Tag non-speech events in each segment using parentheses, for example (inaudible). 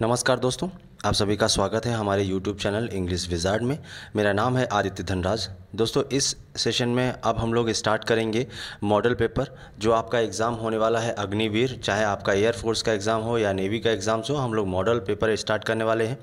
नमस्कार दोस्तों आप सभी का स्वागत है हमारे YouTube चैनल इंग्लिश विजार्ड में मेरा नाम है आदित्य धनराज दोस्तों इस सेशन में अब हम लोग स्टार्ट करेंगे मॉडल पेपर जो आपका एग्ज़ाम होने वाला है अग्निवीर चाहे आपका एयरफोर्स का एग्ज़ाम हो या नेवी का एग्ज़ाम हो हम लोग मॉडल पेपर स्टार्ट करने वाले हैं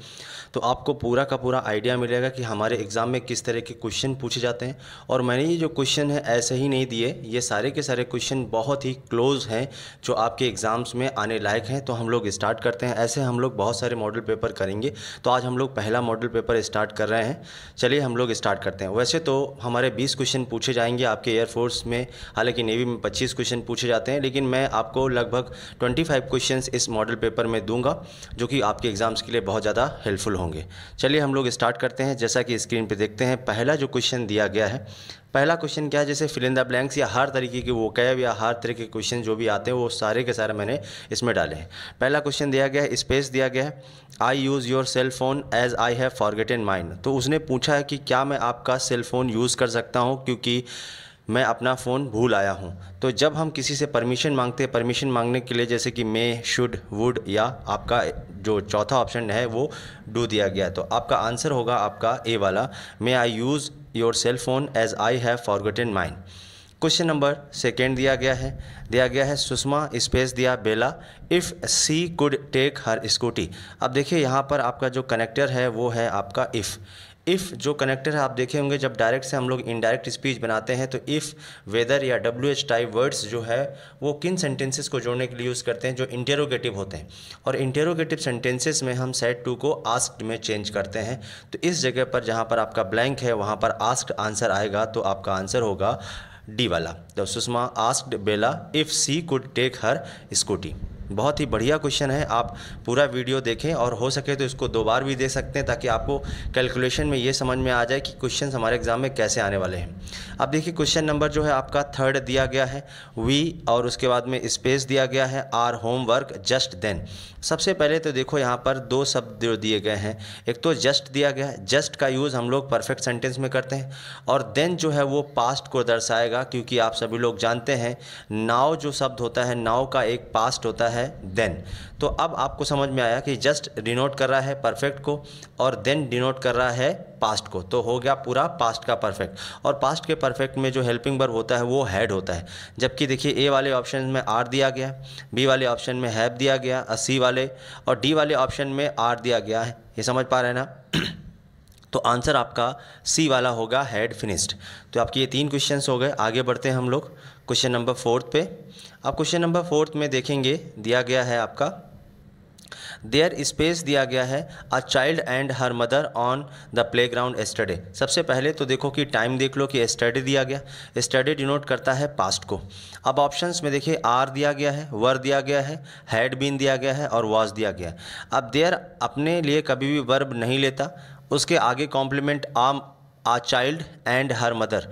तो आपको पूरा का पूरा आइडिया मिलेगा कि हमारे एग्ज़ाम में किस तरह के क्वेश्चन पूछे जाते हैं और मैंने ये जो क्वेश्चन है ऐसे ही नहीं दिए ये सारे के सारे क्वेश्चन बहुत ही क्लोज हैं जो आपके एग्ज़ाम्स में आने लायक हैं तो हम लोग स्टार्ट करते हैं ऐसे हम लोग बहुत सारे मॉडल पेपर करें करेंगे तो आज हम लोग पहला मॉडल पेपर स्टार्ट कर रहे हैं चलिए हम लोग स्टार्ट करते हैं वैसे तो हमारे बीस क्वेश्चन पूछे जाएंगे आपके एयरफोर्स में हालांकि नेवी में पच्चीस क्वेश्चन पूछे जाते हैं लेकिन मैं आपको लगभग ट्वेंटी फाइव क्वेश्चन इस मॉडल पेपर में दूंगा जो कि आपके एग्ज़ाम्स के लिए बहुत ज़्यादा हेल्पफुल होंगे चलिए हम लोग स्टार्ट करते हैं जैसा कि स्क्रीन पर देखते हैं पहला जो क्वेश्चन दिया गया है पहला क्वेश्चन क्या है जैसे फिलिंदा द ब्लैंक्स या हर तरीके की वो कैब या हर तरीके के क्वेश्चन जो भी आते हैं वो सारे के सारे मैंने इसमें डाले हैं पहला क्वेश्चन दिया गया है स्पेस दिया गया है I use your cell phone as I have forget in mind तो उसने पूछा है कि क्या मैं आपका सेल फ़ोन यूज़ कर सकता हूँ क्योंकि मैं अपना फ़ोन भूल आया हूँ तो जब हम किसी से परमिशन मांगते हैं परमिशन मांगने के लिए जैसे कि मे शुड वुड या आपका जो चौथा ऑप्शन है वो डू दिया गया है तो आपका आंसर होगा आपका ए वाला may I use your cell phone as I have forgotten mine question number second दिया गया है दिया गया है सुषमा स्पेस दिया Bela if she could take her scooty अब देखिए यहाँ पर आपका जो कनेक्टर है वो है आपका इफ़ इफ़ जो कनेक्टर है आप देखे होंगे जब डायरेक्ट से हम लोग इनडायरेक्ट स्पीच बनाते हैं तो इफ़ वेदर या डब्ल्यू एच टाइप वर्ड्स जो है वो किन सेंटेंसेस को जोड़ने के लिए यूज़ करते हैं जो इंटेरोगेटिव होते हैं और इंटेरोगेटिव सेंटेंसेस में हम सेट टू को आस्क में चेंज करते हैं तो इस जगह पर जहाँ पर आपका ब्लैंक है वहाँ पर आस्क आंसर आएगा तो आपका आंसर होगा डी वाला तो Sushma asked Bela if she could take her scooty बहुत ही बढ़िया क्वेश्चन है आप पूरा वीडियो देखें और हो सके तो इसको दो बार भी दे सकते हैं ताकि आपको कैलकुलेशन में ये समझ में आ जाए कि क्वेश्चन हमारे एग्ज़ाम में कैसे आने वाले हैं अब देखिए क्वेश्चन नंबर जो है आपका थर्ड दिया गया है वी और उसके बाद में स्पेस दिया गया है आर होमवर्क जस्ट देन सबसे पहले तो देखो यहाँ पर दो शब्द दिए गए हैं एक तो जस्ट दिया गया है जस्ट का यूज़ हम लोग परफेक्ट सेंटेंस में करते हैं और देन जो है वो पास्ट को दर्शाएगा क्योंकि आप सभी लोग जानते हैं नाव जो शब्द होता है नाव का एक पास्ट होता है है देन तो अब आपको समझ में आया कि जस्ट डिनोट कर रहा है परफेक्ट को और देन डिनोट कर रहा है पास्ट को तो हो गया पूरा पास्ट का परफेक्ट और पास्ट के परफेक्ट में जो हेल्पिंग वर्ब होता है वो हैड होता है जबकि देखिए ए वाले ऑप्शन में आर दिया गया बी वाले ऑप्शन में हैप दिया गया सी वाले और डी वाले ऑप्शन में आर दिया गया है ये समझ पा रहे हैं ना (clears throat) तो आंसर आपका सी वाला होगा हैड फिनिश्ड तो आपके ये तीन क्वेश्चंस हो गए आगे बढ़ते हैं हम लोग क्वेश्चन नंबर फोर्थ पे आप क्वेश्चन नंबर फोर्थ में देखेंगे दिया गया है आपका देयर स्पेस दिया गया है a child and her mother on the playground yesterday सबसे पहले तो देखो कि टाइम देख लो कि एस्टरडे दिया गया एस्टरडे डिनोट करता है पास्ट को अब ऑप्शंस में देखिए आर दिया गया है वर दिया गया है हैड बीन दिया गया है और वॉज दिया गया है अब देयर अपने लिए कभी भी वर्ब नहीं लेता उसके आगे कॉम्प्लीमेंट आम a child and her mother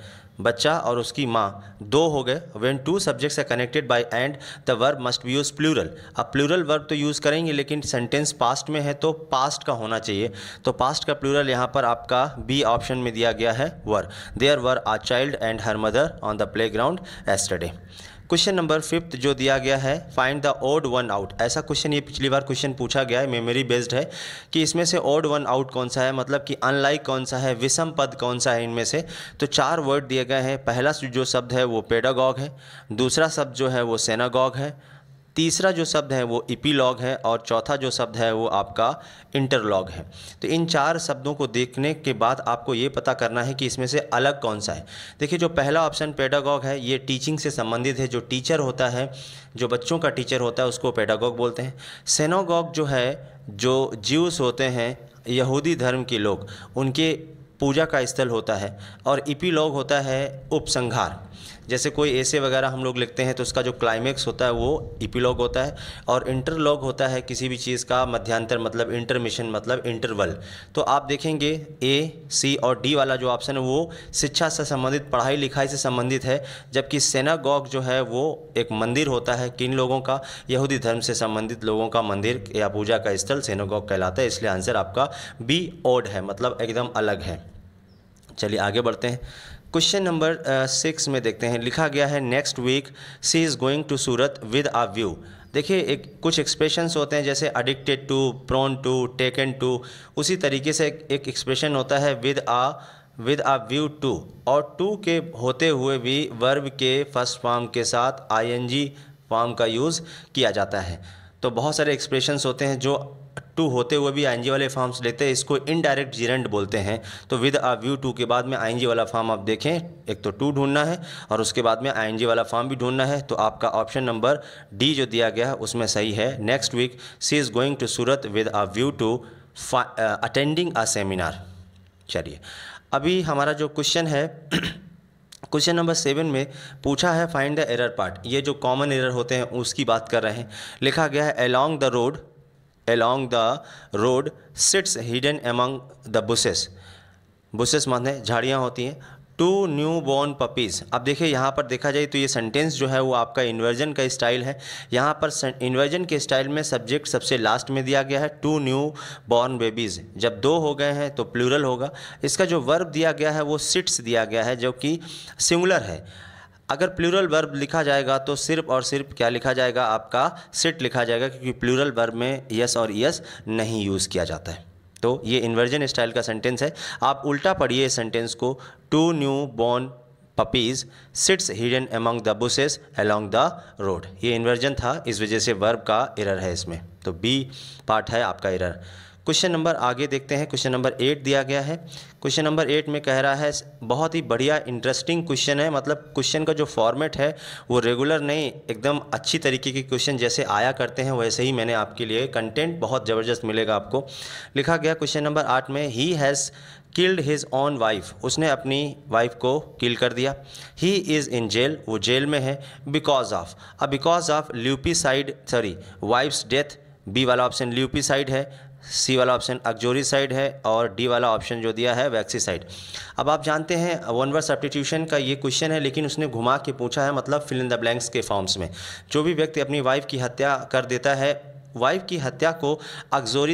बच्चा और उसकी माँ दो हो गए when two subjects are connected by and the verb must be use plural अब प्लूरल वर्ब तो यूज़ करेंगे लेकिन सेंटेंस पास्ट में है तो पास्ट का होना चाहिए तो पास्ट का प्लूरल यहाँ पर आपका बी ऑप्शन में दिया गया है were there were a child and her mother on the playground yesterday question number fifth जो दिया गया है find the odd one out ऐसा क्वेश्चन ये पिछली बार क्वेश्चन पूछा गया है मेमोरी बेस्ड है कि इसमें से ओड वन आउट कौन सा है मतलब कि अनलाइक कौन सा है विषम पद कौन सा है इनमें से तो चार वर्ड दिए गए हैं पहला जो शब्द है वो पेडागॉग है दूसरा शब्द जो है वो सेनागॉग है तीसरा जो शब्द है वो इपीलॉग है और चौथा जो शब्द है वो आपका इंटरलॉग है तो इन चार शब्दों को देखने के बाद आपको ये पता करना है कि इसमें से अलग कौन सा है देखिए जो पहला ऑप्शन पेडागॉग है ये टीचिंग से संबंधित है जो टीचर होता है जो बच्चों का टीचर होता है उसको पेडागॉग बोलते हैं सेनोगॉग जो है जो ज्यूस होते हैं यहूदी धर्म के लोग उनके पूजा का स्थल होता है और इपीलॉग होता है उपसंहार जैसे कोई ऐसे वगैरह हम लोग लिखते हैं तो उसका जो क्लाइमेक्स होता है वो इपिलॉग होता है और इंटरलॉग होता है किसी भी चीज़ का मध्यांतर मतलब इंटरमिशन मतलब इंटरवल तो आप देखेंगे ए सी और डी वाला जो ऑप्शन है वो शिक्षा से संबंधित पढ़ाई लिखाई से संबंधित है जबकि सेनागॉग जो है वो एक मंदिर होता है किन लोगों का यहूदी धर्म से संबंधित लोगों का मंदिर या पूजा का स्थल सेनागॉग कहलाता है इसलिए आंसर आपका बी ओड है मतलब एकदम अलग है चलिए आगे बढ़ते हैं क्वेश्चन नंबर सिक्स में देखते हैं लिखा गया है next week she is going to Surat with a view देखिए एक कुछ एक्सप्रेशंस होते हैं जैसे addicted to prone to taken to उसी तरीके से एक एक्सप्रेशन होता है with a with a view to और टू के होते हुए भी वर्ब के फर्स्ट फॉर्म के साथ जी फॉर्म का यूज़ किया जाता है तो बहुत सारे एक्सप्रेशंस होते हैं जो टू होते हुए भी आई वाले फॉर्म्स लेते हैं इसको इनडायरेक्ट जीरेंट बोलते हैं तो विद आ व्यू टू के बाद में आई वाला फॉर्म आप देखें एक तो टू ढूंढना है और उसके बाद में आई वाला फॉर्म भी ढूंढना है तो आपका ऑप्शन नंबर डी जो दिया गया है उसमें सही है next week she is going to Surat with a view to attending a seminar चलिए अभी हमारा जो क्वेश्चन है क्वेश्चन नंबर सेवन में पूछा है फाइंड द एरर पार्ट ये जो कॉमन एरर होते हैं उसकी बात कर रहे हैं लिखा गया है along the road along the road sits hidden among the bushes bushes माने झाड़ियाँ होती हैं टू न्यू बॉर्न पपीज़ अब देखिए यहाँ पर देखा जाए तो ये सेंटेंस जो है वो आपका इन्वर्जन का स्टाइल है यहाँ पर इन्वर्जन के स्टाइल में सब्जेक्ट सबसे लास्ट में दिया गया है टू न्यू बॉर्न बेबीज़ जब दो हो गए हैं तो प्लूरल होगा इसका जो वर्ब दिया गया है वो सिट्स दिया गया है जो कि सिंगुलर है अगर प्लूरल वर्ब लिखा जाएगा तो सिर्फ और सिर्फ क्या लिखा जाएगा आपका सिट लिखा जाएगा क्योंकि प्लूरल वर्ब में यस और यस नहीं यूज़ किया जाता है तो ये इन्वर्जन स्टाइल का सेंटेंस है आप उल्टा पढ़िए इस सेंटेंस को two newborn puppies sits hidden among the bushes along the road ये इन्वर्जन था इस वजह से वर्ब का एरर है इसमें तो बी पार्ट है आपका एरर क्वेश्चन नंबर आगे देखते हैं क्वेश्चन नंबर एट दिया गया है क्वेश्चन नंबर एट में कह रहा है बहुत ही बढ़िया इंटरेस्टिंग क्वेश्चन है मतलब क्वेश्चन का जो फॉर्मेट है वो रेगुलर नहीं एकदम अच्छी तरीके के क्वेश्चन जैसे आया करते हैं वैसे ही मैंने आपके लिए कंटेंट बहुत ज़बरदस्त मिलेगा आपको लिखा गया क्वेश्चन नंबर आठ में he has killed his own wife उसने अपनी वाइफ को किल कर दिया ही इज़ इन जेल वो जेल में है because of a because of ल्यूपीसाइड सॉरी वाइफ्स डेथ बी वाला ऑप्शन ल्यूपीसाइड है सी वाला ऑप्शन साइड है और डी वाला ऑप्शन जो दिया है वैक्सीसाइड अब आप जानते हैं वन वर्स सब्टीट्यूशन का ये क्वेश्चन है लेकिन उसने घुमा के पूछा है मतलब फिल इन द ब्लैंक्स के फॉर्म्स में जो भी व्यक्ति अपनी वाइफ की हत्या कर देता है वाइफ की हत्या को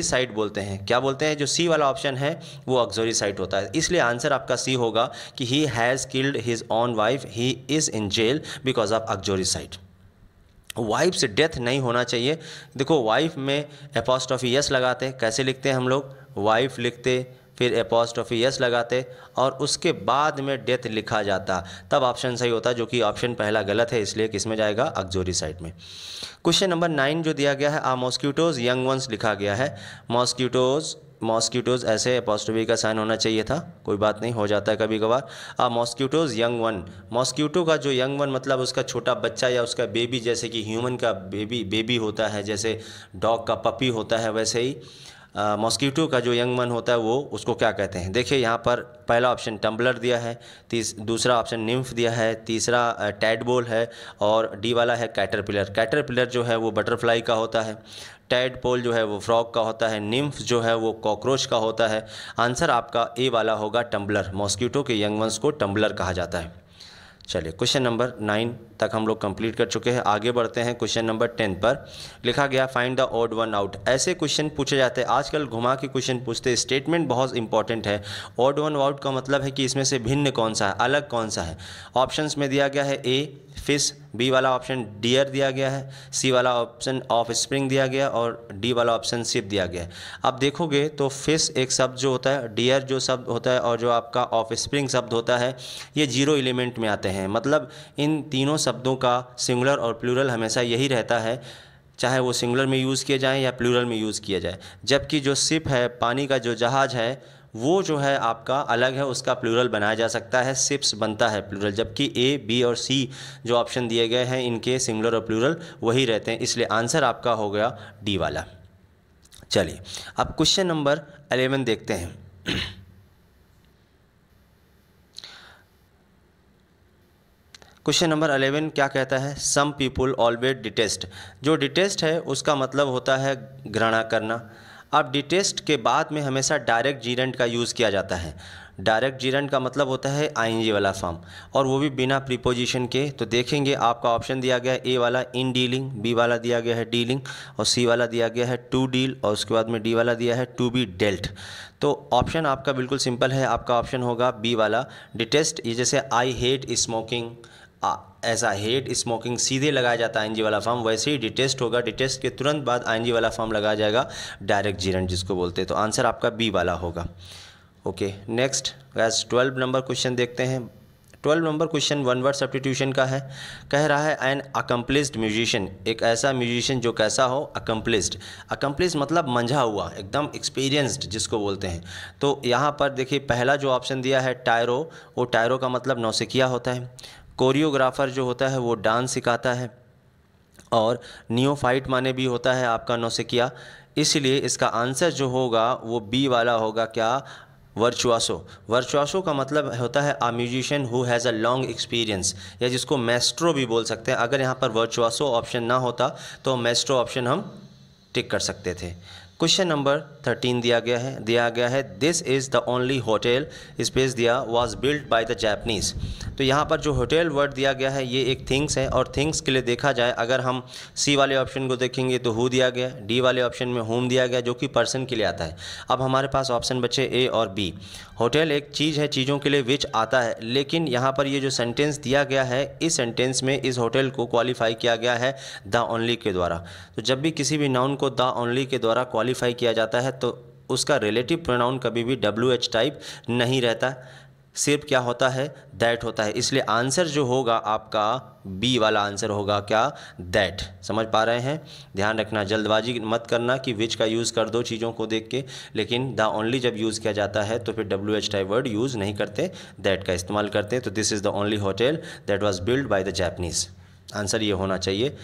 साइड बोलते हैं क्या बोलते हैं जो सी वाला ऑप्शन है वो साइड होता है इसलिए आंसर आपका सी होगा कि he has killed his own wife he is in jail because of side wife से डेथ नहीं होना चाहिए देखो वाइफ में एपोस्टॉफी यस लगाते कैसे लिखते हैं हम लोग वाइफ लिखते फिर एपोस्ट्रॉफी यस लगाते और उसके बाद में डेथ लिखा जाता तब ऑप्शन सही होता जो कि ऑप्शन पहला गलत है इसलिए किस में जाएगा अक्जोरी साइड में क्वेश्चन नंबर नाइन जो दिया गया है आ मॉस्क्यूटोज़ यंग वंस लिखा गया है मॉस्क्यूटोज़ मॉस्किटोज़ ऐसे पॉजिटिवी का साइन होना चाहिए था कोई बात नहीं हो जाता है कभी कभार a mosquitoes young one mosquito का जो यंग वन मतलब उसका छोटा बच्चा या उसका बेबी जैसे कि ह्यूमन का बेबी बेबी होता है जैसे डॉग का पपी होता है वैसे ही मॉस्किटो का जो यंग वन होता है वो उसको क्या कहते हैं देखिए यहाँ पर पहला ऑप्शन टम्बलर दिया है तीस दूसरा ऑप्शन निम्फ दिया है तीसरा टैडबोल है और डी वाला है कैटरपिलर कैटरपिलर जो है वो बटरफ्लाई का होता है टैड पोल जो है वो फ्रॉग का होता है निम्फ जो है वो कॉकरोच का होता है आंसर आपका ए वाला होगा टम्बलर मॉस्किटो के यंग वंस को टम्बलर कहा जाता है चलिए क्वेश्चन नंबर नाइन तक हम लोग कंप्लीट कर चुके हैं आगे बढ़ते हैं क्वेश्चन नंबर टेन पर लिखा गया find the odd one out ऐसे क्वेश्चन पूछे जाते हैं आजकल घुमा के क्वेश्चन पूछते स्टेटमेंट बहुत इंपॉर्टेंट है ऑड वन आउट का मतलब है कि इसमें से भिन्न कौन सा है अलग कौन सा है ऑप्शंस में दिया गया है ए फिश बी वाला ऑप्शन डियर दिया गया है सी वाला ऑप्शन ऑफ स्प्रिंग दिया गया और डी वाला ऑप्शन सिप दिया गया है अब देखोगे तो फिश एक शब्द जो होता है डियर जो शब्द होता है और जो आपका ऑफ स्प्रिंग शब्द होता है ये जीरो एलिमेंट में आते हैं मतलब इन तीनों शब्दों का सिंगुलर और प्लूरल हमेशा यही रहता है चाहे वो सिंगुलर में यूज़ किए जाएँ या प्लूरल में यूज़ किया जाए जबकि जो सिप है पानी का जो जहाज़ है वो जो है आपका अलग है उसका प्लूरल बनाया जा सकता है सिप्स बनता है प्लूरल जबकि ए बी और सी जो ऑप्शन दिए गए हैं इनके सिंगुलर और प्लूरल वही रहते हैं इसलिए आंसर आपका हो गया डी वाला चलिए अब क्वेश्चन नंबर अलेवन देखते हैं क्वेश्चन नंबर अलेवन क्या कहता है सम पीपुल ऑलवेज डिटेस्ट जो डिटेस्ट है उसका मतलब होता है घृणा करना अब डिटेस्ट के बाद में हमेशा डायरेक्ट जीरेंट का यूज़ किया जाता है डायरेक्ट जीरेंट का मतलब होता है आईएनजी वाला फॉर्म और वो भी बिना प्रीपोजिशन के तो देखेंगे आपका ऑप्शन दिया गया है ए वाला इन डीलिंग बी वाला दिया गया है डीलिंग और सी वाला दिया गया है टू डील और उसके बाद में डी वाला दिया है टू बी डेल्ट तो ऑप्शन आपका बिल्कुल सिंपल है आपका ऑप्शन होगा बी वाला डिटेस्ट ये जैसे आई हेट स्मोकिंग ऐसा हेट स्मोकिंग सीधे लगाया जाता है आई वाला फॉर्म वैसे ही डिटेस्ट होगा डिटेस्ट के तुरंत बाद आई वाला फॉर्म लगाया जाएगा डायरेक्ट जीरन जिसको बोलते हैं तो आंसर आपका बी वाला होगा okay next guess twelve number question देखते हैं twelve number question one word substitution का है कह रहा है एन अकम्प्लिस्ड म्यूजिशियन एक ऐसा म्यूजिशियन जो कैसा हो अकम्प्लिस्ड अकम्प्लिस्ड मतलब मंझा हुआ एकदम एक्सपीरियंस्ड जिसको बोलते हैं तो यहाँ पर देखिए पहला जो ऑप्शन दिया है टायरो वो टायरो का मतलब नौसिकिया होता है कोरियोग्राफर जो होता है वो डांस सिखाता है और नियोफाइट माने भी होता है आपका नौसिकिया इसलिए इसका आंसर जो होगा वो बी वाला होगा क्या वर्चुआसो वर्चुआसो का मतलब होता है a musician who has a long experience या जिसको मेस्ट्रो भी बोल सकते हैं अगर यहाँ पर वर्चुआसो ऑप्शन ना होता तो मेस्ट्रो ऑप्शन हम टिक कर सकते थे क्वेश्चन नंबर थर्टीन दिया गया है दिया गया है this is the only hotel space दिया was built by the Japanese तो यहाँ पर जो होटल वर्ड दिया गया है ये एक थिंग्स है और थिंग्स के लिए देखा जाए अगर हम सी वाले ऑप्शन को देखेंगे तो हु दिया गया डी वाले ऑप्शन में होम दिया गया जो कि पर्सन के लिए आता है अब हमारे पास ऑप्शन बचे ए और बी होटल एक चीज़ है चीज़ों के लिए विच आता है लेकिन यहाँ पर ये जो सेंटेंस दिया गया है इस सेंटेंस में इस होटल को क्वालिफाई किया गया है द ओनली के द्वारा तो जब भी किसी भी नाउन को द ओनली के द्वारा क्वालिफाई किया जाता है तो उसका रिलेटिव प्रोनाउन कभी भी डब्ल्यू एच टाइप नहीं रहता सिर्फ क्या होता है दैट होता है इसलिए आंसर जो होगा आपका बी वाला आंसर होगा क्या दैट समझ पा रहे हैं ध्यान रखना जल्दबाजी मत करना कि विच का यूज़ कर दो चीज़ों को देख के लेकिन द ओनली जब यूज़ किया जाता है तो फिर W H type word use नहीं करते दैट का इस्तेमाल करते तो this is the only hotel that was built by the Japanese answer ये होना चाहिए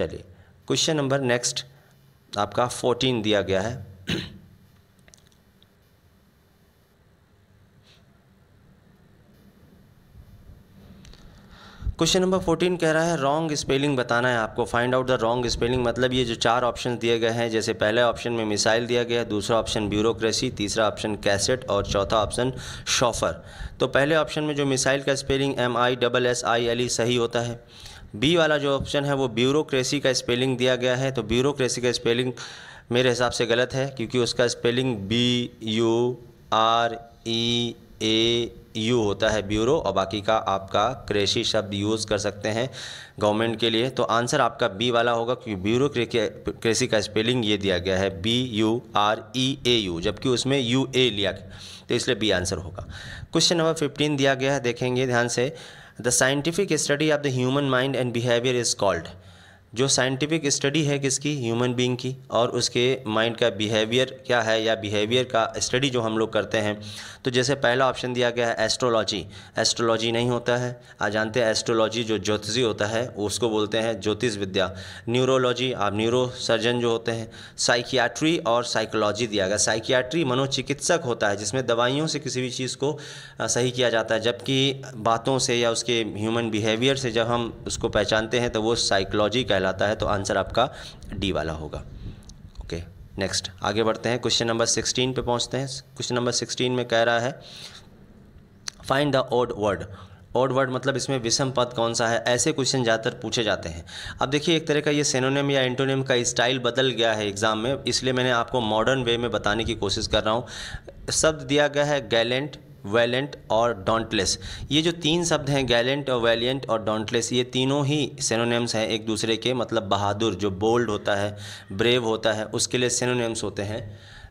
चलिए क्वेश्चन नंबर नेक्स्ट आपका फोर्टीन दिया गया है क्वेश्चन नंबर फोर्टीन कह रहा है रॉन्ग स्पेलिंग बताना है आपको find out the wrong spelling मतलब ये जो चार ऑप्शन दिए गए हैं जैसे पहले ऑप्शन में मिसाइल दिया गया है दूसरा ऑप्शन ब्यूरोक्रेसी तीसरा ऑप्शन कैसेट और चौथा ऑप्शन शॉफर तो पहले ऑप्शन में जो मिसाइल का spelling M I double S I L E सही होता है बी वाला जो ऑप्शन है वो ब्यूरोक्रेसी का स्पेलिंग दिया गया है तो ब्यूरोक्रेसी का स्पेलिंग मेरे हिसाब से गलत है क्योंकि उसका spelling B U R E A U होता है ब्यूरो और बाकी का आपका क्रेशी शब्द यूज़ कर सकते हैं गवर्नमेंट के लिए तो आंसर आपका बी वाला होगा क्योंकि ब्यूरो क्रेसी का स्पेलिंग ये दिया गया है B U R E A U जबकि उसमें यू ए लिया तो इसलिए बी आंसर होगा क्वेश्चन नंबर फिफ्टीन दिया गया है देखेंगे ध्यान से The scientific study of the human mind and behavior is called जो साइंटिफिक स्टडी है किसकी ह्यूमन बीइंग की और उसके माइंड का बिहेवियर क्या है या बिहेवियर का स्टडी जो हम लोग करते हैं तो जैसे पहला ऑप्शन दिया गया है एस्ट्रोलॉजी एस्ट्रोलॉजी नहीं होता है आ जानते हैं एस्ट्रोलॉजी जो ज्योतिषी होता है उसको बोलते हैं ज्योतिष विद्या न्यूरोलॉजी आप न्यूरो सर्जन जो होते हैं साइकियाट्री और साइकोलॉजी दिया गया साइकियाट्री मनोचिकित्सक होता है जिसमें दवाइयों से किसी भी चीज़ को सही किया जाता है जबकि बातों से या उसके ह्यूमन बिहेवियर से जब हम उसको पहचानते हैं तो वो साइकोलॉजी कहलाता कहलाता है तो आंसर आपका डी वाला होगा ओके नेक्स्ट आगे बढ़ते हैं क्वेश्चन नंबर सिक्सटीन पे पहुंचते हैं क्वेश्चन नंबर सिक्सटीन में कह रहा है find the odd word odd word मतलब इसमें विषम पद कौन सा है ऐसे क्वेश्चन ज़्यादातर पूछे जाते हैं अब देखिए एक तरह का ये सेनोनिम या एंटोनिम का स्टाइल बदल गया है एग्ज़ाम में इसलिए मैंने आपको मॉडर्न वे में बताने की कोशिश कर रहा हूँ शब्द दिया गया है गैलेंट वैलेंट और डॉन्टलेस ये जो तीन शब्द हैं गैलेंट और वैलेंट और डॉन्टलेस ये तीनों ही सेनोनेम्स हैं एक दूसरे के मतलब बहादुर जो बोल्ड होता है ब्रेव होता है उसके लिए सेनोनेम्स होते हैं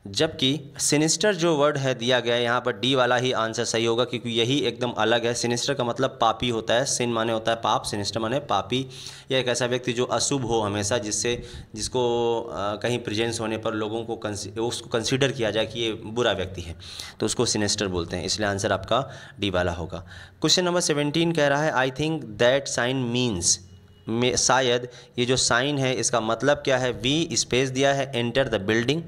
जबकि सिनिस्टर जो वर्ड है दिया गया है यहाँ पर डी वाला ही आंसर सही होगा क्योंकि यही एकदम अलग है सिनिस्टर का मतलब पापी होता है सिन माने होता है पाप सिनिस्टर माने पापी या एक ऐसा व्यक्ति जो अशुभ हो हमेशा जिससे जिसको आ, कहीं प्रेजेंस होने पर लोगों को उसको कंसिडर किया जाए कि ये बुरा व्यक्ति है तो उसको सिनिस्टर बोलते हैं इसलिए आंसर आपका डी वाला होगा क्वेश्चन नंबर सेवेंटीन कह रहा है I think that sign means में शायद ये जो साइन है इसका मतलब क्या है वी स्पेस दिया है enter the building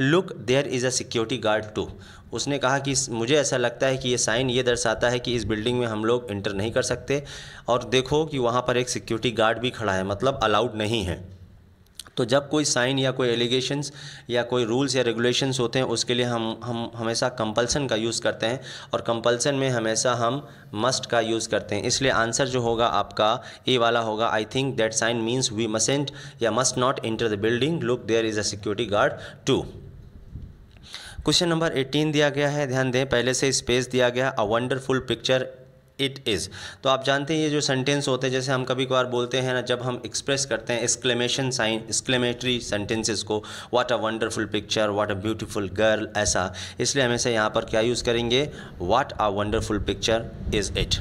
look there is a security guard too उसने कहा कि मुझे ऐसा लगता है कि ये साइन ये दर्शाता है कि इस बिल्डिंग में हम लोग इंटर नहीं कर सकते और देखो कि वहाँ पर एक सिक्योरिटी गार्ड भी खड़ा है मतलब अलाउड नहीं है तो जब कोई साइन या कोई एलिगेशंस या कोई रूल्स या रेगुलेशंस होते हैं उसके लिए हम हम हमेशा कंपल्सन का यूज़ करते हैं और कंपल्सन में हमेशा हम मस्ट का यूज़ करते हैं इसलिए आंसर जो होगा आपका ए वाला होगा I think that sign means we mustn't या must not enter the building look there is a security guard too question number 18 दिया गया है ध्यान दें पहले से स्पेस दिया गया a wonderful picture it is तो आप जानते हैं ये जो सेंटेंस होते हैं जैसे हम कभी कभार बोलते हैं ना जब हम एक्सप्रेस करते हैं एक्सक्लेमेशन साइन एक्सक्लेमेटरी सेंटेंसेस को what a wonderful picture what a beautiful girl ऐसा इसलिए हमेशा यहाँ पर क्या यूज़ करेंगे what a wonderful picture is it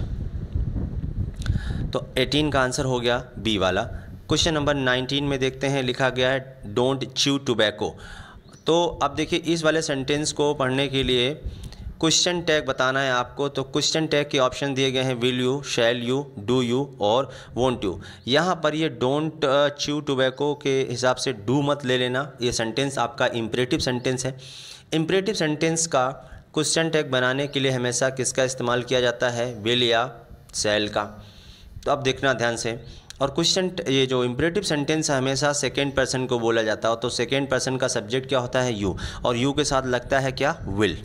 तो एटीन का आंसर हो गया बी वाला क्वेश्चन नंबर नाइनटीन में देखते हैं लिखा गया है डोंट च्यू टोबैको तो अब देखिए इस वाले सेंटेंस को पढ़ने के लिए क्वेश्चन टैग बताना है आपको तो क्वेश्चन टैग के ऑप्शन दिए गए हैं will you shall you do you और वोंट यू यहाँ पर ये डोंट च्यू टूबैको के हिसाब से डू मत ले लेना ये सेंटेंस आपका इम्परेटिव सेंटेंस है इम्परेटिव सेंटेंस का क्वेश्चन टैग बनाने के लिए हमेशा किसका इस्तेमाल किया जाता है विल या शैल का तो अब देखना ध्यान से और क्वेश्चन ये जो इम्परेटिव सेंटेंस है हमेशा सेकेंड पर्सन को बोला जाता है तो सेकेंड पर्सन का सब्जेक्ट क्या होता है यू और यू के साथ लगता है क्या विल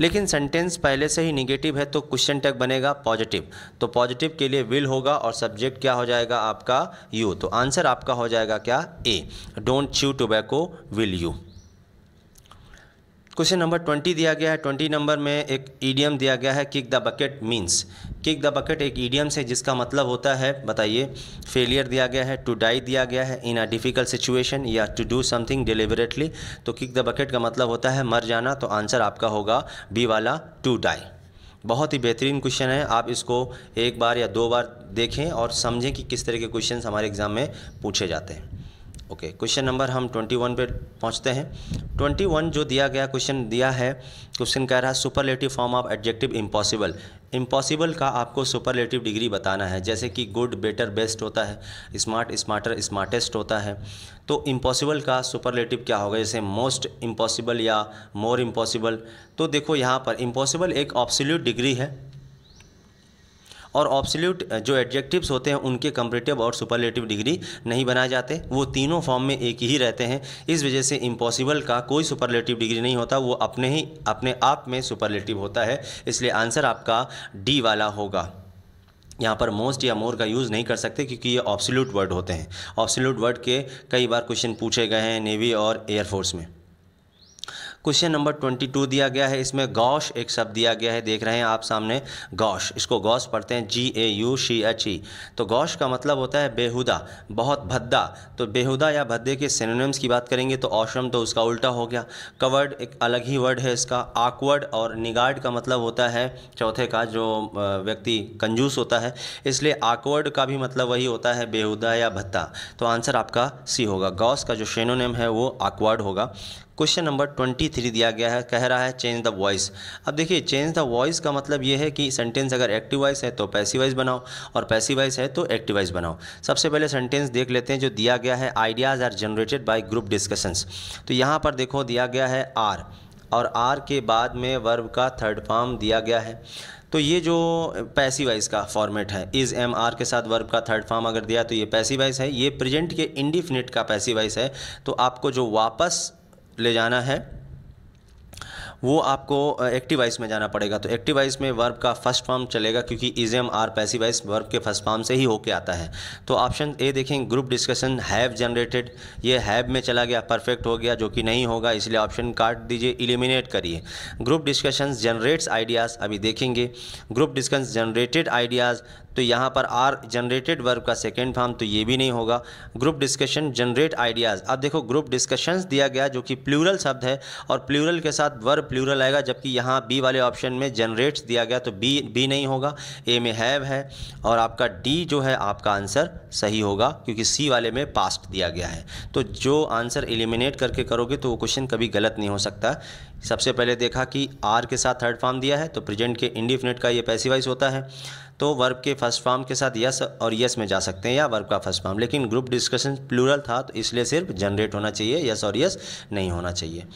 लेकिन सेंटेंस पहले से ही निगेटिव है तो क्वेश्चन टैग बनेगा पॉजिटिव तो पॉजिटिव के लिए विल होगा और सब्जेक्ट क्या हो जाएगा आपका यू तो आंसर आपका हो जाएगा क्या A don't chew tobacco will you question number twenty दिया गया है ट्वेंटी नंबर में एक ईडियम दिया गया है kick the bucket means kick the bucket एक ईडियम से जिसका मतलब होता है बताइए फेलियर दिया गया है टू डाई दिया गया है इन अ डिफ़िकल्ट सिचुएशन या टू डू समथिंग डिलिबरेटली तो किक द बकेट का मतलब होता है मर जाना तो आंसर आपका होगा बी वाला टू डाई बहुत ही बेहतरीन क्वेश्चन है आप इसको एक बार या दो बार देखें और समझें कि किस तरह के क्वेश्चन हमारे एग्ज़ाम में पूछे जाते हैं ओके क्वेश्चन नंबर हम 21 पे पहुंचते हैं 21 जो दिया गया क्वेश्चन दिया है क्वेश्चन कह रहा है superlative form of adjective impossible impossible का आपको सुपरलेटिव डिग्री बताना है जैसे कि गुड बेटर बेस्ट होता है स्मार्ट स्मार्टर स्मार्टेस्ट होता है तो इम्पॉसिबल का सुपरलेटिव क्या होगा जैसे मोस्ट इम्पॉसिबल या मोर इम्पॉसिबल तो देखो यहाँ पर इम्पॉसिबल एक ऑप्सिल्यूट डिग्री है और ऑब्सोल्यूट जो एडजेक्टिव्स होते हैं उनके कंपरेटिव और सुपरलेटिव डिग्री नहीं बनाए जाते वो तीनों फॉर्म में एक ही रहते हैं इस वजह से इम्पॉसिबल का कोई सुपरलेटिव डिग्री नहीं होता वो अपने ही अपने आप में सुपरलेटिव होता है इसलिए आंसर आपका डी वाला होगा यहाँ पर मोस्ट या मोर का यूज़ नहीं कर सकते क्योंकि ये ऑब्सोल्यूट वर्ड होते हैं ऑब्सोल्यूट वर्ड के कई बार क्वेश्चन पूछे गए हैं नेवी और एयरफोर्स में क्वेश्चन नंबर ट्वेंटी टू दिया गया है इसमें गौश एक शब्द दिया गया है देख रहे हैं आप सामने गौश इसको गौश पढ़ते हैं G A U C H E तो गौश का मतलब होता है बेहुदा बहुत भद्दा तो बेहुदा या भद्दे के सिनोनिम्स की बात करेंगे तो औषम तो उसका उल्टा हो गया कवर्ड एक अलग ही वर्ड है इसका आकवर्ड और निगार्ड का मतलब होता है चौथे का जो व्यक्ति कंजूस होता है इसलिए आकवर्ड का भी मतलब वही होता है बेहुदा या भत्ता तो आंसर आपका सी होगा गौस का जो शेनोनेम है वो आकवर्ड होगा क्वेश्चन नंबर ट्वेंटी थ्री दिया गया है कह रहा है चेंज द वॉइस अब देखिए चेंज द वॉइस का मतलब ये है कि सेंटेंस अगर एक्टिव वॉइस है तो पैसिव वॉइस बनाओ और पैसिव वॉइस है तो एक्टिव वॉइस बनाओ सबसे पहले सेंटेंस देख लेते हैं जो दिया गया है ideas are generated by group discussions तो यहाँ पर देखो दिया गया है आर और आर के बाद में वर्ब का थर्ड फॉर्म दिया गया है तो ये जो पैसिवाइज का फॉर्मेट है इज़ एम आर के साथ वर्ब का थर्ड फॉर्म अगर दिया तो ये पैसिवाइज है ये प्रेजेंट के इंडिफिनिट का पैसिवाइज है तो आपको जो वापस ले जाना है वो आपको वाइस में जाना पड़ेगा तो वाइस में वर्ब का फर्स्ट फॉर्म चलेगा क्योंकि इजम आर वाइस वर्ब के फर्स्ट फॉर्म से ही होके आता है तो ऑप्शन ए देखें ग्रुप डिस्कशन हैव जनरेटेड ये हैव में चला गया परफेक्ट हो गया जो कि नहीं होगा इसलिए ऑप्शन काट दीजिए इलिमिनेट करिए ग्रुप डिस्कशन जनरेट्स आइडियाज़ अभी देखेंगे ग्रुप डिस्कशन जनरेटेड आइडियाज़ तो यहाँ पर आर जनरेटेड वर्ब का सेकेंड फॉर्म तो ये भी नहीं होगा ग्रुप डिस्कशन जनरेट आइडियाज़ अब देखो ग्रुप डिस्कशंस दिया गया जो कि प्लूरल शब्द है और प्लूरल के साथ वर्ब प्लूरल आएगा जबकि यहाँ बी वाले ऑप्शन में जनरेट्स दिया गया तो बी बी नहीं होगा ए में हैव है और आपका डी जो है आपका आंसर सही होगा क्योंकि सी वाले में पास्ट दिया गया है तो जो आंसर एलिमिनेट करके करोगे तो वो क्वेश्चन कभी गलत नहीं हो सकता सबसे पहले देखा कि आर के साथ थर्ड फॉर्म दिया है तो प्रेजेंट के इंडिफिनेट का ये पैसिवाइज होता है तो वर्ब के फर्स्ट फॉर्म के साथ यस और यस में जा सकते हैं या वर्ब का फर्स्ट फॉर्म लेकिन ग्रुप डिस्कशन प्लूरल था तो इसलिए सिर्फ जनरेट होना चाहिए यस और यस नहीं होना चाहिए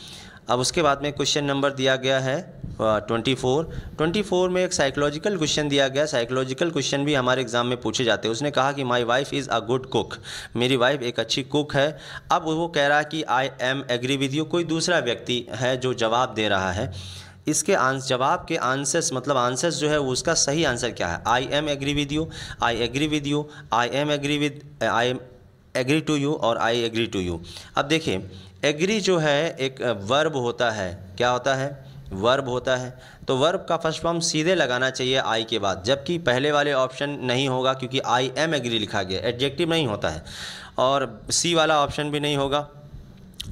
अब उसके बाद में क्वेश्चन नंबर दिया गया है ट्वेंटी फोर ट्वेंटी फोर में एक साइकोलॉजिकल क्वेश्चन दिया गया साइकोलॉजिकल क्वेश्चन भी हमारे एग्ज़ाम में पूछे जाते हैं उसने कहा कि my wife is a good cook मेरी वाइफ एक अच्छी कुक है अब वो कह रहा है कि I am agree with you कोई दूसरा व्यक्ति है जो जवाब दे रहा है इसके आंस जवाब के आंसर्स मतलब आंसर्स जो है उसका सही आंसर क्या है I am agree with you I agree with you I am agree with I am agree to you और आई एग्री टू यू अब देखिए एग्री जो है एक वर्ब होता है क्या होता है वर्ब होता है तो वर्ब का फर्स्ट फॉर्म सीधे लगाना चाहिए आई के बाद जबकि पहले वाले ऑप्शन नहीं होगा क्योंकि आई एम एग्री लिखा गया एडजेक्टिव नहीं होता है और सी वाला ऑप्शन भी नहीं होगा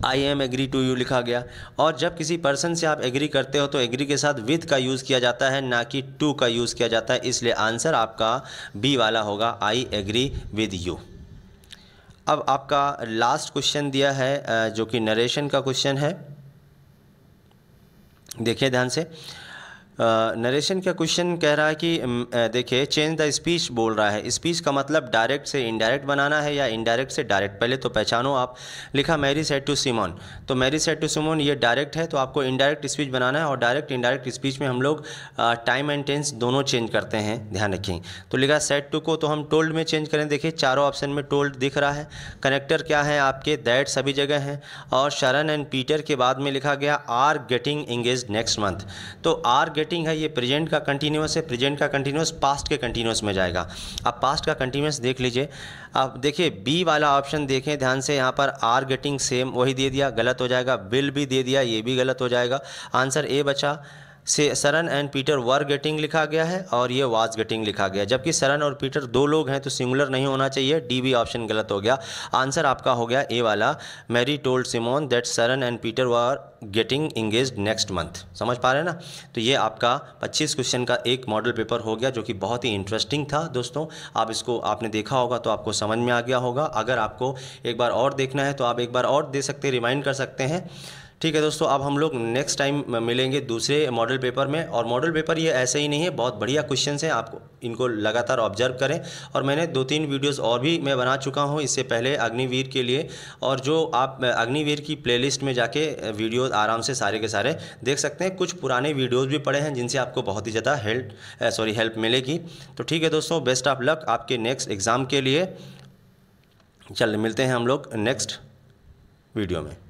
I am agree to you लिखा गया और जब किसी पर्सन से आप एग्री करते हो तो एग्री के साथ विथ का यूज़ किया जाता है ना कि टू का यूज़ किया जाता है इसलिए आंसर आपका बी वाला होगा आई एग्री विद यू अब आपका लास्ट क्वेश्चन दिया है जो कि नरेशन का क्वेश्चन है देखिए ध्यान से नरेशन का क्वेश्चन कह रहा है कि देखिए चेंज द स्पीच बोल रहा है स्पीच का मतलब डायरेक्ट से इनडायरेक्ट बनाना है या इनडायरेक्ट से डायरेक्ट पहले तो पहचानो आप लिखा मैरी सेट टू सिमोन तो मैरी सेट टू सिमोन ये डायरेक्ट है तो आपको इनडायरेक्ट स्पीच बनाना है और डायरेक्ट इनडायरेक्ट स्पीच में हम लोग टाइम एंड टेंस दोनों चेंज करते हैं ध्यान रखें तो लिखा सेट टू को तो हम टोल्ड में चेंज करें देखिए चारों ऑप्शन में टोल्ड दिख रहा है कनेक्टर क्या है आपके दैट सभी जगह हैं और शरण एंड पीटर के बाद में लिखा गया are getting engage next month तो आर गेट ऑपरेटिंग है ये प्रेजेंट का कंटिन्यूस है प्रेजेंट का कंटिन्यूस पास्ट के कंटिन्यूस में जाएगा अब पास्ट का कंटिन्यूस देख लीजिए अब देखिए बी वाला ऑप्शन देखें ध्यान से यहाँ पर आर गेटिंग सेम वही दे दिया गलत हो जाएगा बिल भी दे दिया ये भी गलत हो जाएगा आंसर ए बचा से Sharon and Peter were getting लिखा गया है और ये वाज गेटिंग लिखा गया जबकि सरन और पीटर दो लोग हैं तो सिंगुलर नहीं होना चाहिए डी बी ऑप्शन गलत हो गया आंसर आपका हो गया ए वाला Mary told Simon that Sharon and Peter were getting engage next month समझ पा रहे हैं ना तो ये आपका 25 क्वेश्चन का एक मॉडल पेपर हो गया जो कि बहुत ही इंटरेस्टिंग था दोस्तों आप इसको आपने देखा होगा तो आपको समझ में आ गया होगा अगर आपको एक बार और देखना है तो आप एक बार और दे सकते रिमाइंड कर सकते हैं ठीक है दोस्तों अब हम लोग नेक्स्ट टाइम मिलेंगे दूसरे मॉडल पेपर में और मॉडल पेपर ये ऐसे ही नहीं है बहुत बढ़िया क्वेश्चन हैं आपको इनको लगातार ऑब्जर्व करें और मैंने दो तीन वीडियोस और भी मैं बना चुका हूँ इससे पहले अग्निवीर के लिए और जो आप अग्निवीर की प्लेलिस्ट में जाके वीडियो आराम से सारे के सारे देख सकते हैं कुछ पुराने वीडियोज़ भी पड़े हैं जिनसे आपको बहुत ही ज़्यादा हेल्प सॉरी हेल्प मिलेगी तो ठीक है दोस्तों बेस्ट ऑफ लक आपके नेक्स्ट एग्ज़ाम के लिए चल मिलते हैं हम लोग नेक्स्ट वीडियो में